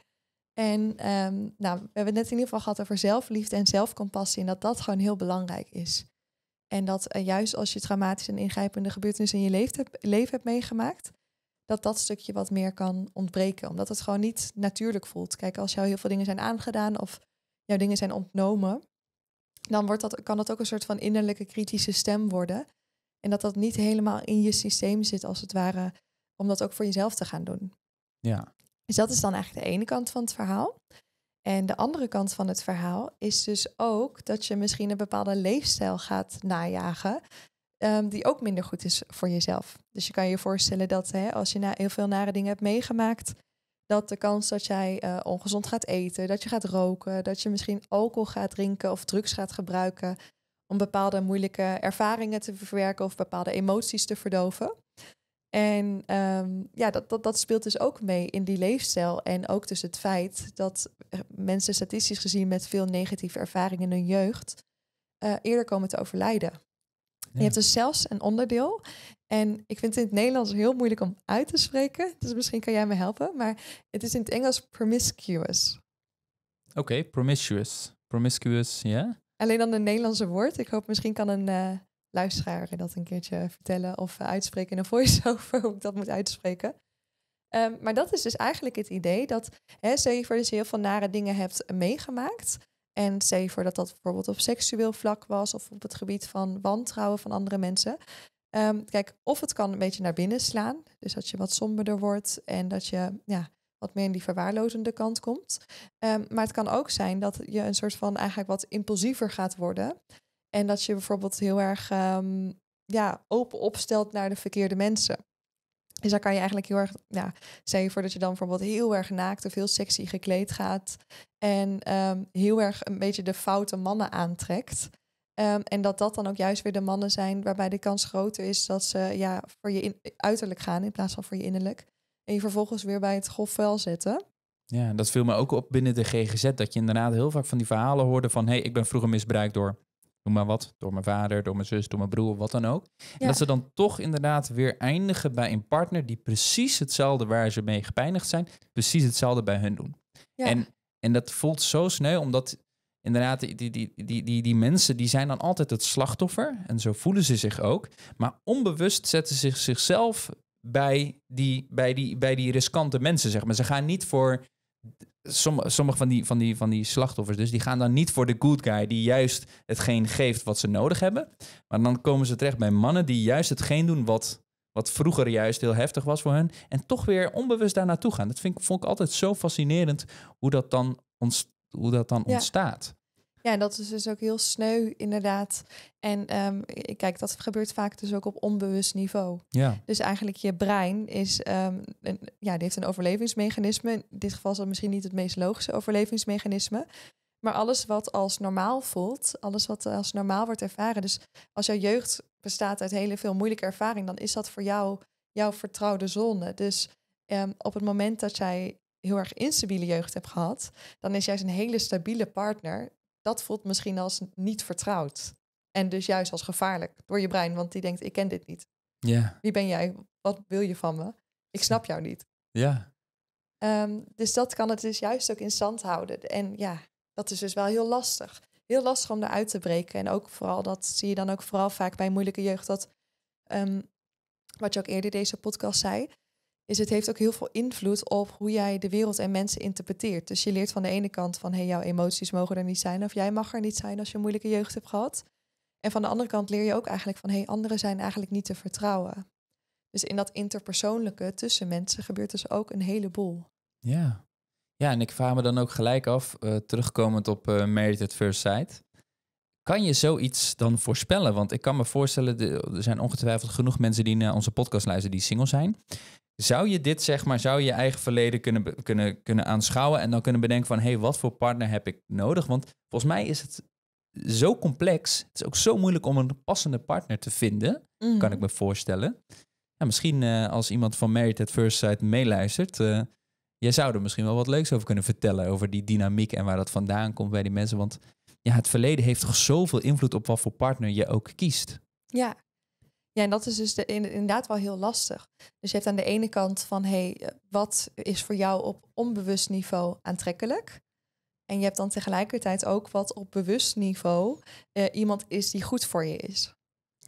En ehm, nou, we hebben het net in ieder geval gehad over zelfliefde en zelfcompassie. En dat dat gewoon heel belangrijk is. En dat eh, juist als je traumatische en ingrijpende gebeurtenissen in je leven hebt, leven hebt meegemaakt, dat dat stukje wat meer kan ontbreken. Omdat het gewoon niet natuurlijk voelt. Kijk, als jouw heel veel dingen zijn aangedaan of jouw dingen zijn ontnomen, dan wordt dat, kan dat ook een soort van innerlijke kritische stem worden. En dat dat niet helemaal in je systeem zit, als het ware, om dat ook voor jezelf te gaan doen. Ja, dus dat is dan eigenlijk de ene kant van het verhaal. En de andere kant van het verhaal is dus ook dat je misschien een bepaalde leefstijl gaat najagen. Ehm, die ook minder goed is voor jezelf. Dus je kan je voorstellen dat hè, als je heel veel nare dingen hebt meegemaakt, dat de kans dat jij eh, ongezond gaat eten, dat je gaat roken, dat je misschien alcohol gaat drinken of drugs gaat gebruiken om bepaalde moeilijke ervaringen te verwerken of bepaalde emoties te verdoven, en ehm, ja, dat, dat, dat speelt dus ook mee in die leefstijl. En ook dus het feit dat eh, mensen statistisch gezien met veel negatieve ervaringen in hun jeugd eh, eerder komen te overlijden. Je hebt dus zelfs een onderdeel. En ik vind het in het Nederlands heel moeilijk om uit te spreken. Dus misschien kan jij me helpen. Maar het is in het Engels promiscuous. Oké, promiscuous. Promiscuous, ja. Alleen dan een Nederlandse woord. Ik hoop misschien kan een eh, luisteraar dat een keertje vertellen of eh, uitspreken in een voice-over hoe ik dat moet uitspreken. Ehm, maar dat is dus eigenlijk het idee dat, hè, stel je voor dat je heel veel nare dingen hebt meegemaakt. En stel je voor dat dat bijvoorbeeld op seksueel vlak was of op het gebied van wantrouwen van andere mensen. Ehm, kijk, of het kan een beetje naar binnen slaan, dus dat je wat somberder wordt en dat je ja, wat meer in die verwaarlozende kant komt. Ehm, maar het kan ook zijn dat je een soort van eigenlijk wat impulsiever gaat worden. En dat je bijvoorbeeld heel erg ehm, ja, open opstelt naar de verkeerde mensen. Dus daar kan je eigenlijk heel erg, ja, stel je voor dat je dan bijvoorbeeld heel erg naakt of heel sexy gekleed gaat. En ehm, heel erg een beetje de foute mannen aantrekt. Ehm, en dat dat dan ook juist weer de mannen zijn waarbij de kans groter is dat ze ja, voor je in, uiterlijk gaan in plaats van voor je innerlijk. En je vervolgens weer bij het grof zetten. Ja, dat viel me ook op binnen de GGZ. Dat je inderdaad heel vaak van die verhalen hoorde van... hé, hey, ik ben vroeger misbruikt door noem maar wat, door mijn vader, door mijn zus, door mijn broer, wat dan ook. En dat ze dan toch inderdaad weer eindigen bij een partner die precies hetzelfde waar ze mee gepeinigd zijn, precies hetzelfde bij hun doen. En, en dat voelt zo sneu, omdat inderdaad, die, die, die, die, die, mensen die zijn dan altijd het slachtoffer. En zo voelen ze zich ook. Maar onbewust zetten ze zich, zichzelf bij die, bij, die, bij die riskante mensen, zeg maar. Ze gaan niet voor sommige van die, van, die, van die slachtoffers dus, die gaan dan niet voor de good guy die juist hetgeen geeft wat ze nodig hebben. Maar dan komen ze terecht bij mannen die juist hetgeen doen wat, wat vroeger juist heel heftig was voor hen. En toch weer onbewust daar naartoe gaan. Dat vind ik, vond ik altijd zo fascinerend hoe dat dan, ontst, hoe dat dan ontstaat. Ja, en dat is dus ook heel sneu, inderdaad. En um, kijk, dat gebeurt vaak dus ook op onbewust niveau. Ja. Dus eigenlijk je brein is, ehm, een, ja, die heeft een overlevingsmechanisme. In dit geval is dat misschien niet het meest logische overlevingsmechanisme. Maar alles wat als normaal voelt, alles wat als normaal wordt ervaren. Dus als jouw jeugd bestaat uit hele veel moeilijke ervaring, dan is dat voor jou jouw vertrouwde zone. Dus ehm, op het moment dat jij heel erg instabiele jeugd hebt gehad, dan is juist een hele stabiele partner dat voelt misschien als niet vertrouwd. En dus juist als gevaarlijk door je brein, want die denkt, ik ken dit niet. Ja. Wie ben jij? Wat wil je van me? Ik snap jou niet. Ja. Ehm, dus dat kan het dus juist ook in stand houden. En ja, dat is dus wel heel lastig. Heel lastig om eruit te breken. En ook vooral, dat zie je dan ook vooral vaak bij moeilijke jeugd, dat ehm, wat je ook eerder deze podcast zei, is het heeft ook heel veel invloed op hoe jij de wereld en mensen interpreteert. Dus je leert van de ene kant van hey, jouw emoties mogen er niet zijn of jij mag er niet zijn als je een moeilijke jeugd hebt gehad. En van de andere kant leer je ook eigenlijk van hey, anderen zijn eigenlijk niet te vertrouwen. Dus in dat interpersoonlijke tussen mensen gebeurt dus ook een heleboel. Ja, ja en ik vraag me dan ook gelijk af, uh, terugkomend op uh, eh, Married at First Sight. Kan je zoiets dan voorspellen? Want ik kan me voorstellen, er zijn ongetwijfeld genoeg mensen die naar onze podcast luisteren die single zijn. Zou je dit, zeg maar, zou je eigen verleden kunnen, kunnen, kunnen aanschouwen en dan kunnen bedenken van, hé, hey, wat voor partner heb ik nodig? Want volgens mij is het zo complex. Het is ook zo moeilijk om een passende partner te vinden, mhm. kan ik me voorstellen. Ja, nou, misschien eh, als iemand van Married at First Sight meeluistert, eh, jij zou er misschien wel wat leuks over kunnen vertellen, over die dynamiek en waar dat vandaan komt bij die mensen. Want ja, het verleden heeft toch zoveel invloed op wat voor partner je ook kiest. Ja, ja, en dat is dus inderdaad wel heel lastig. Dus je hebt aan de ene kant van, hé, hey, eh, wat is voor jou op onbewust niveau aantrekkelijk? En je hebt dan tegelijkertijd ook wat op bewust niveau eh, iemand is die goed voor je is.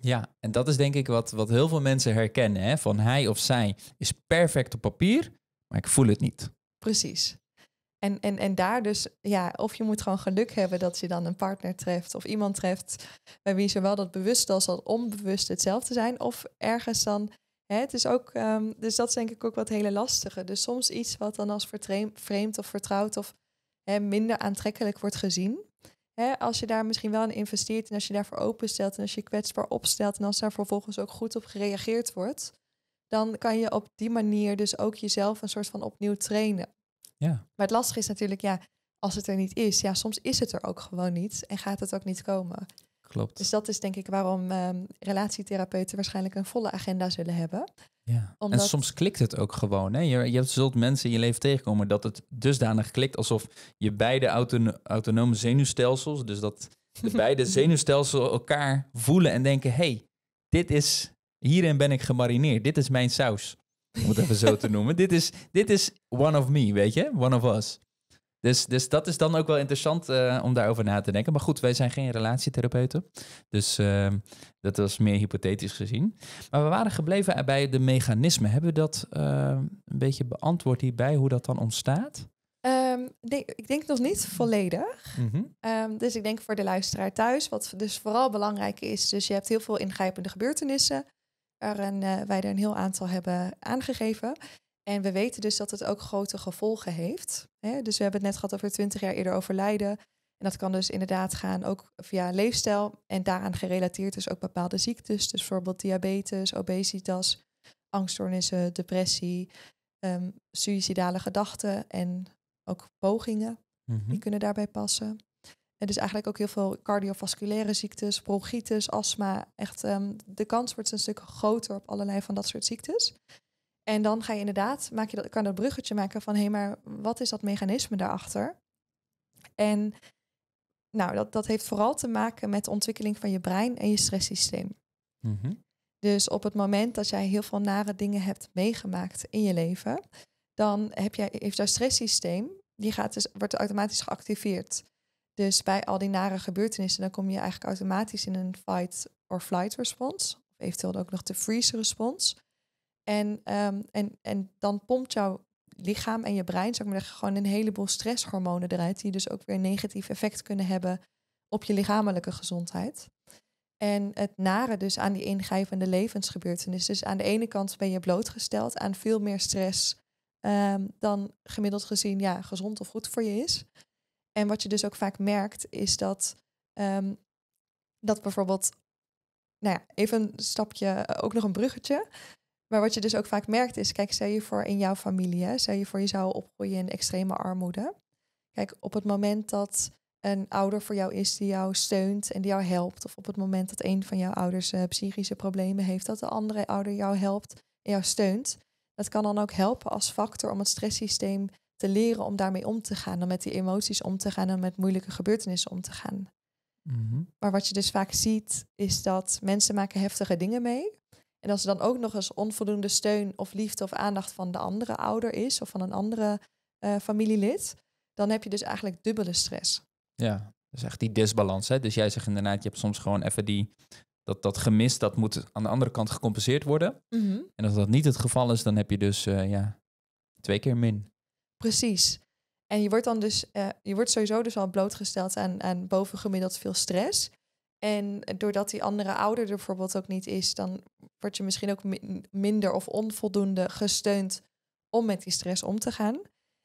Ja, en dat is denk ik wat, wat heel veel mensen herkennen. Hè? Van hij of zij is perfect op papier, maar ik voel het niet. Precies. En, en, en daar dus, ja, of je moet gewoon geluk hebben dat je dan een partner treft of iemand treft bij wie zowel dat bewust als dat onbewust hetzelfde zijn. Of ergens dan, hè, het is ook, ehm, dus dat is denk ik ook wat hele lastige. Dus soms iets wat dan als vreemd of vertrouwd of hè, minder aantrekkelijk wordt gezien. Hè, als je daar misschien wel in investeert en als je daarvoor openstelt en als je kwetsbaar opstelt en als daar vervolgens ook goed op gereageerd wordt, dan kan je op die manier dus ook jezelf een soort van opnieuw trainen. Ja. Maar het lastige is natuurlijk, ja, als het er niet is, ja, soms is het er ook gewoon niet en gaat het ook niet komen. Klopt. Dus dat is denk ik waarom ehm, relatietherapeuten waarschijnlijk een volle agenda zullen hebben. Ja. Omdat... En soms klikt het ook gewoon. Hè? Je, je zult mensen in je leven tegenkomen dat het dusdanig klikt alsof je beide autonome zenuwstelsels, dus dat de beide zenuwstelsels elkaar voelen en denken: hey, dit is, hierin ben ik gemarineerd, dit is mijn saus om het even zo te noemen. Dit is, dit is one of me, weet je? One of us. Dus, dus dat is dan ook wel interessant eh, om daarover na te denken. Maar goed, wij zijn geen relatietherapeuten. Dus ehm, dat was meer hypothetisch gezien. Maar we waren gebleven bij de mechanismen. Hebben we dat ehm, een beetje beantwoord hierbij, hoe dat dan ontstaat? Ehm, nee, ik denk nog niet volledig. Mhm. dus ik denk voor de luisteraar thuis, wat dus vooral belangrijk is. Dus je hebt heel veel ingrijpende gebeurtenissen. Waarin eh, wij er een heel aantal hebben aangegeven. En we weten dus dat het ook grote gevolgen heeft. Hè? Dus we hebben het net gehad over 20 jaar eerder overlijden. En dat kan dus inderdaad gaan ook via leefstijl en daaraan gerelateerd dus ook bepaalde ziektes. Dus bijvoorbeeld diabetes, obesitas, angststoornissen, depressie, um, suïcidale gedachten en ook pogingen. Die mhm. kunnen daarbij passen het is eigenlijk ook heel veel cardiovasculaire ziektes, bronchitis, astma. Echt, ehm, de kans wordt een stuk groter op allerlei van dat soort ziektes. En dan ga je inderdaad, maak je dat, kan dat bruggetje maken van hé, hey, maar wat is dat mechanisme daarachter? En nou, dat, dat heeft vooral te maken met de ontwikkeling van je brein en je stresssysteem. Mhm. Dus op het moment dat jij heel veel nare dingen hebt meegemaakt in je leven, dan heb jij, heeft jouw stresssysteem, die gaat dus, wordt automatisch geactiveerd. Dus bij al die nare gebeurtenissen, dan kom je eigenlijk automatisch in een fight or flight respons. Of eventueel ook nog de freeze respons. En, ehm, en, en dan pompt jouw lichaam en je brein, zou ik maar zeggen, gewoon een heleboel stresshormonen eruit. Die dus ook weer een negatief effect kunnen hebben op je lichamelijke gezondheid. En het nare dus aan die ingrijpende levensgebeurtenis. Dus aan de ene kant ben je blootgesteld aan veel meer stress ehm, dan gemiddeld gezien ja, gezond of goed voor je is. En wat je dus ook vaak merkt, is dat, ehm, dat bijvoorbeeld, nou ja, even een stapje, eh, ook nog een bruggetje. Maar wat je dus ook vaak merkt is, kijk, stel je voor in jouw familie, stel je voor je zou opgroeien in extreme armoede. Kijk, op het moment dat een ouder voor jou is die jou steunt en die jou helpt, of op het moment dat een van jouw ouders eh, psychische problemen heeft, dat de andere ouder jou helpt en jou steunt, dat kan dan ook helpen als factor om het stresssysteem te leren om daarmee om te gaan, om met die emoties om te gaan en met moeilijke gebeurtenissen om te gaan. Mhm. Maar wat je dus vaak ziet, is dat mensen maken heftige dingen mee. En als er dan ook nog eens onvoldoende steun of liefde of aandacht van de andere ouder is of van een andere eh, familielid, dan heb je dus eigenlijk dubbele stress. Ja, dus echt die disbalans. Hè? Dus jij zegt inderdaad, je hebt soms gewoon even die, dat, dat gemis, dat moet aan de andere kant gecompenseerd worden. Mhm. En als dat niet het geval is, dan heb je dus eh, ja, twee keer min. Precies. En je wordt dan dus, eh, je wordt sowieso dus al blootgesteld aan, aan bovengemiddeld veel stress. En doordat die andere ouder er bijvoorbeeld ook niet is, dan word je misschien ook minder of onvoldoende gesteund om met die stress om te gaan.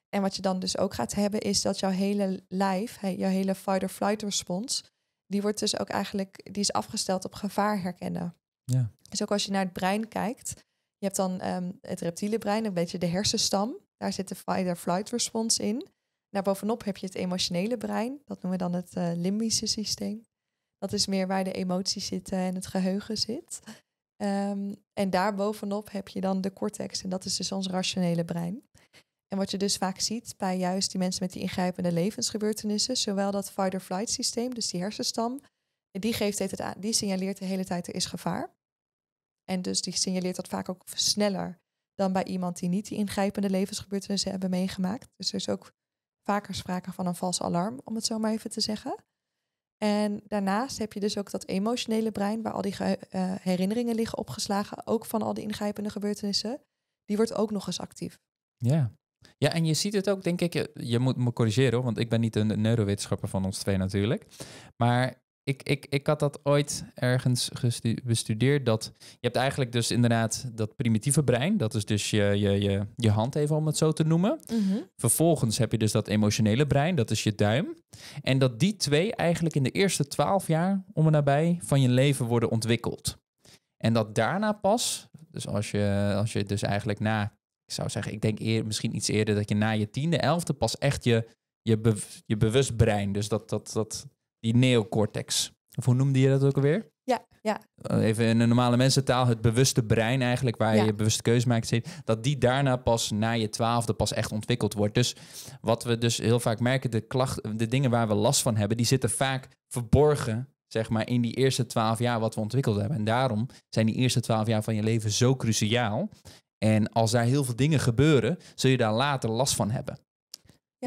En wat je dan dus ook gaat hebben, is dat jouw hele lijf, jouw hele fight-or-flight respons, die wordt dus ook eigenlijk, die is afgesteld op gevaar herkennen. Ja. Dus ook als je naar het brein kijkt, je hebt dan ehm, het reptiele brein, een beetje de hersenstam. Daar zit de fight-or-flight response in. Nou, bovenop heb je het emotionele brein. Dat noemen we dan het eh, limbische systeem. Dat is meer waar de emoties zitten en het geheugen zit. Um, en daarbovenop heb je dan de cortex. En dat is dus ons rationele brein. En wat je dus vaak ziet bij juist die mensen met die ingrijpende levensgebeurtenissen, zowel dat fight-or-flight systeem, dus die hersenstam, die, geeft het aan, die signaleert de hele tijd er is gevaar. En dus die signaleert dat vaak ook sneller dan bij iemand die niet die ingrijpende levensgebeurtenissen hebben meegemaakt. Dus er is ook vaker sprake van een vals alarm, om het zo maar even te zeggen. En daarnaast heb je dus ook dat emotionele brein, waar al die eh, herinneringen liggen opgeslagen, ook van al die ingrijpende gebeurtenissen. Die wordt ook nog eens actief. Ja. Ja, en je ziet het ook, denk ik, je moet me corrigeren, hoor, want ik ben niet een neurowetenschapper van ons twee natuurlijk. Maar ik, ik, ik had dat ooit ergens bestudeerd. Dat je hebt eigenlijk dus inderdaad dat primitieve brein. Dat is dus je, je, je, je hand even om het zo te noemen. Mhm. Vervolgens heb je dus dat emotionele brein. Dat is je duim. En dat die twee eigenlijk in de eerste twaalf jaar om en nabij van je leven worden ontwikkeld. En dat daarna pas, dus als je, als je dus eigenlijk na, ik zou zeggen, ik denk eer, misschien iets eerder, dat je na je tiende, elfde pas echt je, je, be, je bewust brein, dus dat, dat, dat die neocortex. Of hoe noemde je dat ook alweer? Ja, ja. Eh, even in een normale mensentaal, het bewuste brein eigenlijk, waar je bewuste keuze maakt, zit, dat die daarna pas na je twaalfde pas echt ontwikkeld wordt. Dus wat we dus heel vaak merken, de, klacht, de dingen waar we last van hebben, die zitten vaak verborgen, zeg maar, in die eerste twaalf jaar wat we ontwikkeld hebben. En daarom zijn die eerste twaalf jaar van je leven zo cruciaal. En als daar heel veel dingen gebeuren, zul je daar later last van hebben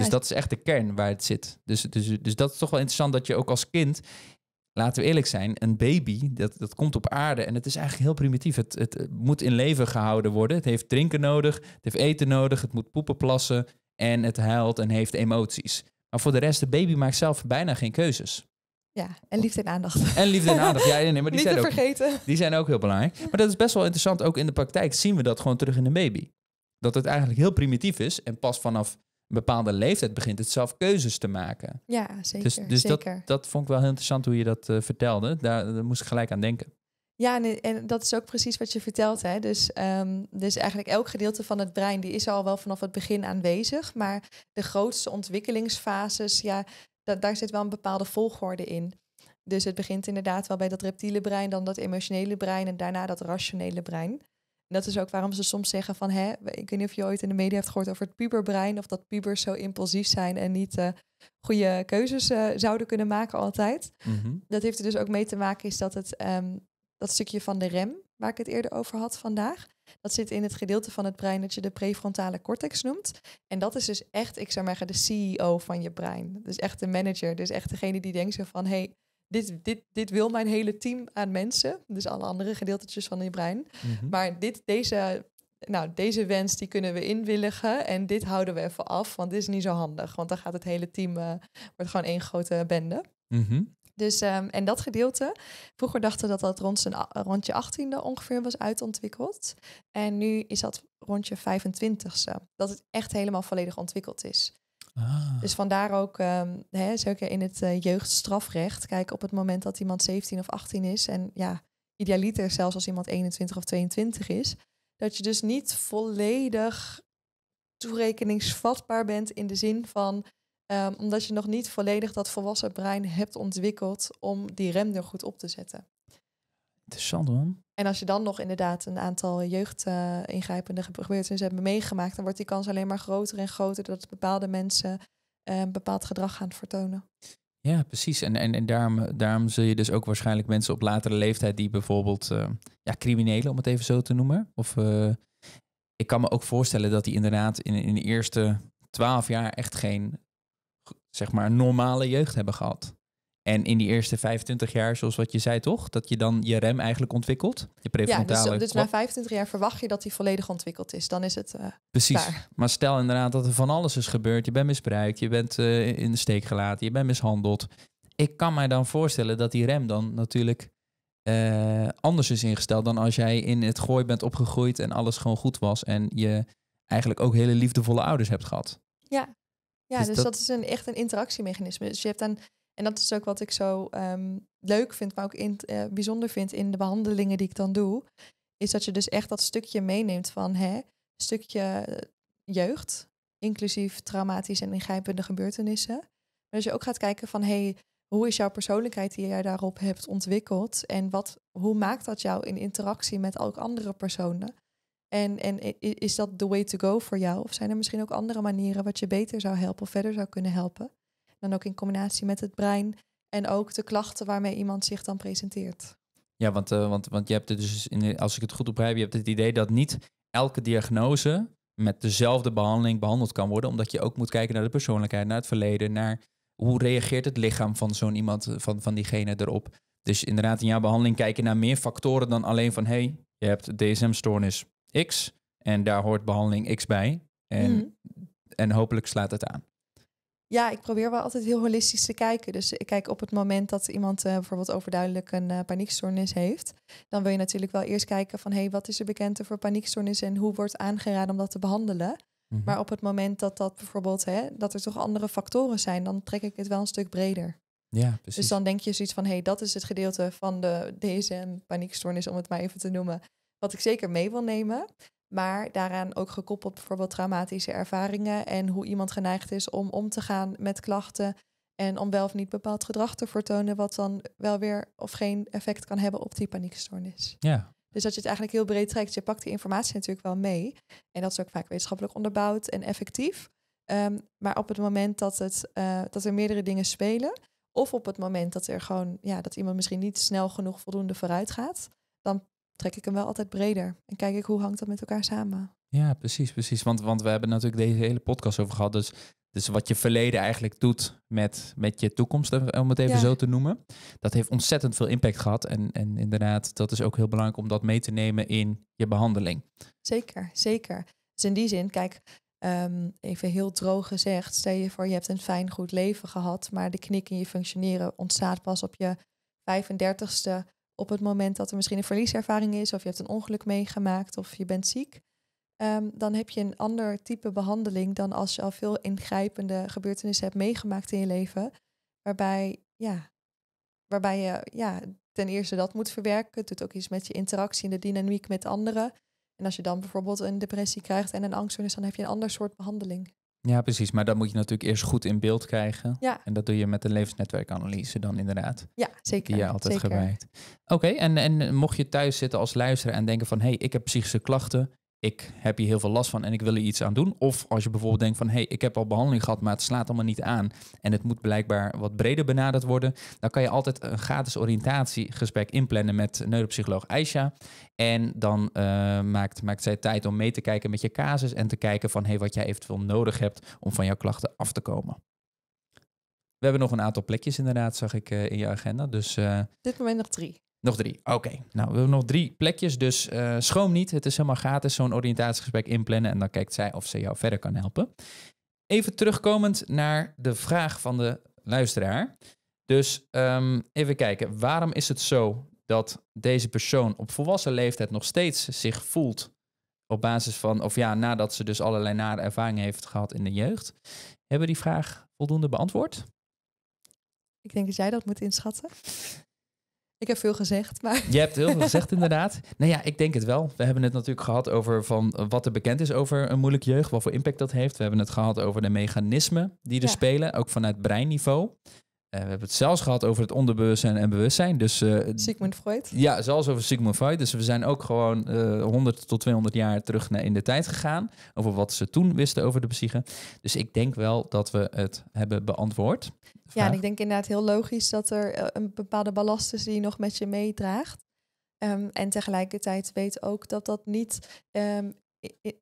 dus dat is echt de kern waar het zit. Dus, dus, dus dat is toch wel interessant dat je ook als kind, laten we eerlijk zijn, een baby, dat, dat komt op aarde en het is eigenlijk heel primitief. Het, het moet in leven gehouden worden. Het heeft drinken nodig, het heeft eten nodig, het moet poepen, plassen en het huilt en heeft emoties. Maar voor de rest, de baby maakt zelf bijna geen keuzes. Ja, en liefde en aandacht. En liefde en aandacht, ja, nee, maar die zijn ook, vergeten. Die zijn ook heel belangrijk. Maar dat is best wel interessant, ook in de praktijk zien we dat gewoon terug in een baby. Dat het eigenlijk heel primitief is en pas vanaf bepaalde leeftijd begint het zelf keuzes te maken. Ja, dus, zeker. Dus, dus Dat, dat vond ik wel heel interessant hoe je dat eh, vertelde. Daar, moest ik gelijk aan denken. Ja, en, en, dat is ook precies wat je vertelt. Hè? Dus, um, dus eigenlijk elk gedeelte van het brein die is al wel vanaf het begin aanwezig. Maar de grootste ontwikkelingsfases, ja, daar zit wel een bepaalde volgorde in. Dus het begint inderdaad wel bij dat reptiele brein, dan dat emotionele brein en daarna dat rationele brein dat is ook waarom ze soms zeggen van, hè, ik weet niet of je ooit in de media hebt gehoord over het puberbrein, of dat pubers zo impulsief zijn en niet uh, goede keuzes eh, zouden kunnen maken altijd. Mhm. Dat heeft er dus ook mee te maken is dat het, ehm, dat stukje van de rem, waar ik het eerder over had vandaag, dat zit in het gedeelte van het brein dat je de prefrontale cortex noemt. En dat is dus echt, ik zou maar zeggen, de CEO van je brein. Dus echt de manager, dus echt degene die denkt zo van, hé, hey, dit, dit, dit wil mijn hele team aan mensen. Dus alle andere gedeeltetjes van je brein. Mhm. Maar dit, deze, nou, deze wens die kunnen we inwilligen. En dit houden we even af, want dit is niet zo handig. Want dan gaat het hele team, eh, wordt gewoon één grote bende. Mhm. Dus, ehm, en dat gedeelte, vroeger dachten dat dat rond, zijn, rond je 18e ongeveer was uitontwikkeld. En nu is dat rond je 25e. Dat het echt helemaal volledig ontwikkeld is. Ah. Dus vandaar ook, um, hè, zeker in het eh, jeugdstrafrecht. Kijk, op het moment dat iemand 17 of 18 is en ja, idealiter zelfs als iemand 21 of 22 is, dat je dus niet volledig toerekeningsvatbaar bent in de zin van ehm, omdat je nog niet volledig dat volwassen brein hebt ontwikkeld om die rem er goed op te zetten. Interessant man. En als je dan nog inderdaad een aantal jeugd-ingrijpende uh, gebeurtenissen hebt meegemaakt, dan wordt die kans alleen maar groter en groter dat bepaalde mensen eh, een bepaald gedrag gaan vertonen. Ja, precies. En, en, en daarom, daarom zul je dus ook waarschijnlijk mensen op latere leeftijd die bijvoorbeeld eh, ja, criminelen, om het even zo te noemen. Of eh, ik kan me ook voorstellen dat die inderdaad in, in de eerste twaalf jaar echt geen zeg maar normale jeugd hebben gehad. En in die eerste 25 jaar, zoals wat je zei toch, dat je dan je rem eigenlijk ontwikkelt, je prefrontale. Ja, dus, dus na 25 jaar verwacht je dat die volledig ontwikkeld is. Dan is het eh, Precies. Maar stel inderdaad dat er van alles is gebeurd. Je bent misbruikt, je bent eh, in de steek gelaten, je bent mishandeld. Ik kan mij dan voorstellen dat die rem dan natuurlijk eh, anders is ingesteld dan als jij in het gooi bent opgegroeid en alles gewoon goed was en je eigenlijk ook hele liefdevolle ouders hebt gehad. Ja, ja dus, dus dat... is een, echt een interactiemechanisme. Dus je hebt dan en dat is ook wat ik zo ehm, leuk vind, maar ook eh, bijzonder vind in de behandelingen die ik dan doe. Is dat je dus echt dat stukje meeneemt van hè, stukje eh, jeugd, inclusief traumatische en ingrijpende gebeurtenissen. Maar dat je ook gaat kijken van hé, hoe is jouw persoonlijkheid die jij daarop hebt ontwikkeld? En wat, hoe maakt dat jou in interactie met ook andere personen? En, en is dat the way to go voor jou? Of zijn er misschien ook andere manieren wat je beter zou helpen of verder zou kunnen helpen? dan ook in combinatie met het brein en ook de klachten waarmee iemand zich dan presenteert. Ja, want, eh, want, want je hebt het dus, in, als ik het goed begrijp, je hebt het idee dat niet elke diagnose met dezelfde behandeling behandeld kan worden, omdat je ook moet kijken naar de persoonlijkheid, naar het verleden, naar hoe reageert het lichaam van zo'n iemand, eh, van, van diegene erop. Dus inderdaad, in jouw behandeling kijk je naar meer factoren dan alleen van, hey, je hebt DSM-stoornis X en daar hoort behandeling X bij. En, mhm. en hopelijk slaat het aan. Ja, ik probeer wel altijd heel holistisch te kijken. Dus ik kijk op het moment dat iemand eh, bijvoorbeeld overduidelijk een uh, paniekstoornis heeft. Dan wil je natuurlijk wel eerst kijken van hé, hey, wat is er bekend over paniekstoornis en hoe wordt aangeraden om dat te behandelen. Mhm. Maar op het moment dat dat bijvoorbeeld, hè, dat er toch andere factoren zijn, dan trek ik het wel een stuk breder. Ja, dus precies. Dus dan denk je zoiets van hé, hey, dat is het gedeelte van de DSM paniekstoornis, om het maar even te noemen. Wat ik zeker mee wil nemen. Maar daaraan ook gekoppeld bijvoorbeeld traumatische ervaringen en hoe iemand geneigd is om om te gaan met klachten. En om wel of niet bepaald gedrag te vertonen, wat dan wel weer of geen effect kan hebben op die paniekstoornis. Ja. Dus dat je het eigenlijk heel breed trekt. Je pakt die informatie natuurlijk wel mee. En dat is ook vaak wetenschappelijk onderbouwd en effectief. Ehm, maar op het moment dat, het, eh, dat er meerdere dingen spelen, of op het moment dat er gewoon, ja, dat iemand misschien niet snel genoeg voldoende vooruit gaat, dan trek ik hem wel altijd breder. En kijk ik hoe hangt dat met elkaar samen. Ja, precies, precies. Want, want we hebben natuurlijk deze hele podcast over gehad. Dus, dus wat je verleden eigenlijk doet met, met je toekomst, eh, om het even zo te noemen. Dat heeft ontzettend veel impact gehad. En, en inderdaad, dat is ook heel belangrijk om dat mee te nemen in je behandeling. Zeker, zeker. Dus in die zin, kijk, ehm, even heel droog gezegd. Stel je voor, je hebt een fijn, goed leven gehad. Maar de knik in je functioneren ontstaat pas op je 35ste op het moment dat er misschien een verlieservaring is, of je hebt een ongeluk meegemaakt, of je bent ziek, ehm, dan heb je een ander type behandeling dan als je al veel ingrijpende gebeurtenissen hebt meegemaakt in je leven, waarbij, ja, waarbij je ja, ten eerste dat moet verwerken. Het doet ook iets met je interactie en de dynamiek met anderen. En als je dan bijvoorbeeld een depressie krijgt en een angststoornis, dan heb je een ander soort behandeling. Ja, precies. Maar dat moet je natuurlijk eerst goed in beeld krijgen. En dat doe je met een levensnetwerkanalyse dan inderdaad. Ja, zeker. Die je altijd gebruikt. Oké, en, en mocht je thuis zitten als luisterer en denken van... hé, hey, ik heb psychische klachten ik heb hier heel veel last van en ik wil er iets aan doen. Of als je bijvoorbeeld denkt van, hé, hey, ik heb al behandeling gehad, maar het slaat allemaal niet aan. En het moet blijkbaar wat breder benaderd worden. Dan kan je altijd een gratis oriëntatiegesprek inplannen met neuropsycholoog Aisha. En dan eh, maakt, maakt zij tijd om mee te kijken met je casus en te kijken van, hé, hey, wat jij eventueel nodig hebt om van jouw klachten af te komen. We hebben nog een aantal plekjes inderdaad, zag ik eh, in je agenda. Dus, uh, Dit moment nog drie. Nog drie. Oké, nou we hebben nog drie plekjes, dus uh, schroom niet. Het is helemaal gratis, zo'n oriëntatiegesprek inplannen en dan kijkt zij of ze jou verder kan helpen. Even terugkomend naar de vraag van de luisteraar. Dus ehm, even kijken, waarom is het zo dat deze persoon op volwassen leeftijd nog steeds zich voelt op basis van, of ja, nadat ze dus allerlei nare ervaringen heeft gehad in de jeugd. Hebben we die vraag voldoende beantwoord? Ik denk dat jij dat moet inschatten. Ik heb veel gezegd, maar... Je hebt heel veel gezegd, inderdaad. Nou ja, ik denk het wel. We hebben het natuurlijk gehad over van eh, wat er bekend is over een moeilijk jeugd, wat voor impact dat heeft. We hebben het gehad over de mechanismen die er spelen, ook vanuit breinniveau. Eh, we hebben het zelfs gehad over het onderbewustzijn en bewustzijn. Dus, uh, Sigmund Freud? Ja, zelfs over Sigmund Freud. Dus we zijn ook gewoon 100 eh, tot 200 jaar terug naar in de tijd gegaan. Over wat ze toen wisten over de psyche. Dus ik denk wel dat we het hebben beantwoord. Ja, en ik denk inderdaad heel logisch dat er een bepaalde ballast is die je nog met je meedraagt. Ehm, en tegelijkertijd weet ook dat dat niet. Ehm,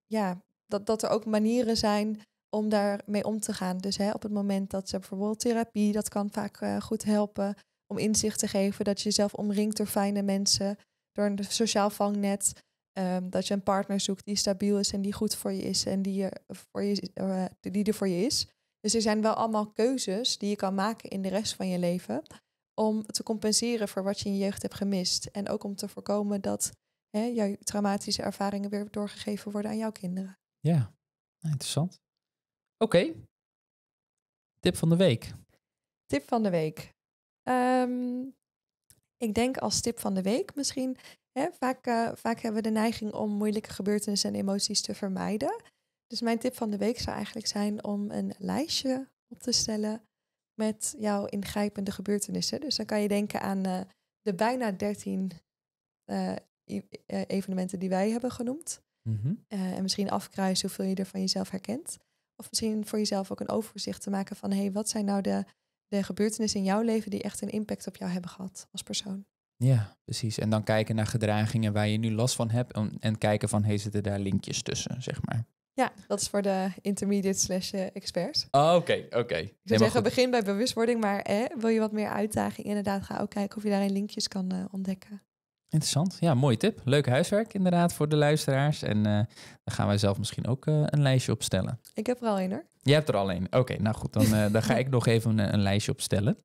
ja, dat, dat er ook manieren zijn om daarmee om te gaan. Dus hè, op het moment dat ze bijvoorbeeld therapie, dat kan vaak eh, goed helpen om inzicht te geven. Dat je jezelf omringt door fijne mensen, door een sociaal vangnet. Ehm, dat je een partner zoekt die stabiel is en die goed voor je is en die er voor je, eh, die er voor je is. Dus er zijn wel allemaal keuzes die je kan maken in de rest van je leven. Om te compenseren voor wat je in je jeugd hebt gemist. En ook om te voorkomen dat hè, jouw traumatische ervaringen weer doorgegeven worden aan jouw kinderen. Ja, nou, interessant. Oké. Tip van de week. Tip van de week. Ehm, ik denk als tip van de week misschien. Hè, vaak, eh, vaak hebben we de neiging om moeilijke gebeurtenissen en emoties te vermijden. Dus mijn tip van de week zou eigenlijk zijn om een lijstje op te stellen met jouw ingrijpende gebeurtenissen. Dus dan kan je denken aan eh, de bijna 13 eh, e-, evenementen die wij hebben genoemd. Mhm. en misschien afkruisen hoeveel je er van jezelf herkent. Of misschien voor jezelf ook een overzicht te maken van hé, hey, wat zijn nou de, de gebeurtenissen in jouw leven die echt een impact op jou hebben gehad als persoon? Ja, precies. En dan kijken naar gedragingen waar je nu last van hebt en kijken van hey, zitten daar linkjes tussen, zeg maar. Ja, dat is voor de intermediate slash eh, experts. Oh, oké, oké. Okay, Ik zou zeggen, begin bij bewustwording, maar eh, wil je wat meer uitdaging? Inderdaad, ga ook kijken of je daarin linkjes kan eh, ontdekken. Interessant. Ja, mooie tip. Leuk huiswerk inderdaad voor de luisteraars. En uh, daar gaan wij zelf misschien ook eh, een lijstje opstellen. Ik heb er al één hoor. Je hebt er al een. Oké, nou goed. Dan, eh, dan ga ik nog even een, een lijstje opstellen.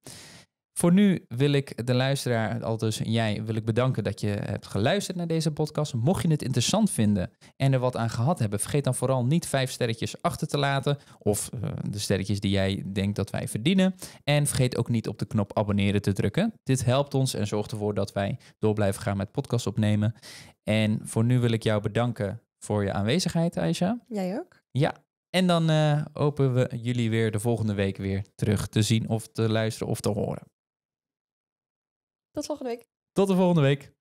Voor nu wil ik de luisteraar, al dus jij, wil ik bedanken dat je hebt geluisterd naar deze podcast. Mocht je het interessant vinden en er wat aan gehad hebben, vergeet dan vooral niet vijf sterretjes achter te laten. Of eh, de sterretjes die jij denkt dat wij verdienen. En vergeet ook niet op de knop abonneren te drukken. Dit helpt ons en zorgt ervoor dat wij door blijven gaan met podcast opnemen. En voor nu wil ik jou bedanken voor je aanwezigheid, Aisha. Jij ook. Ja, en dan uh, hopen we jullie weer de volgende week weer terug te zien of te luisteren of te horen. Tot volgende week. Tot de volgende week.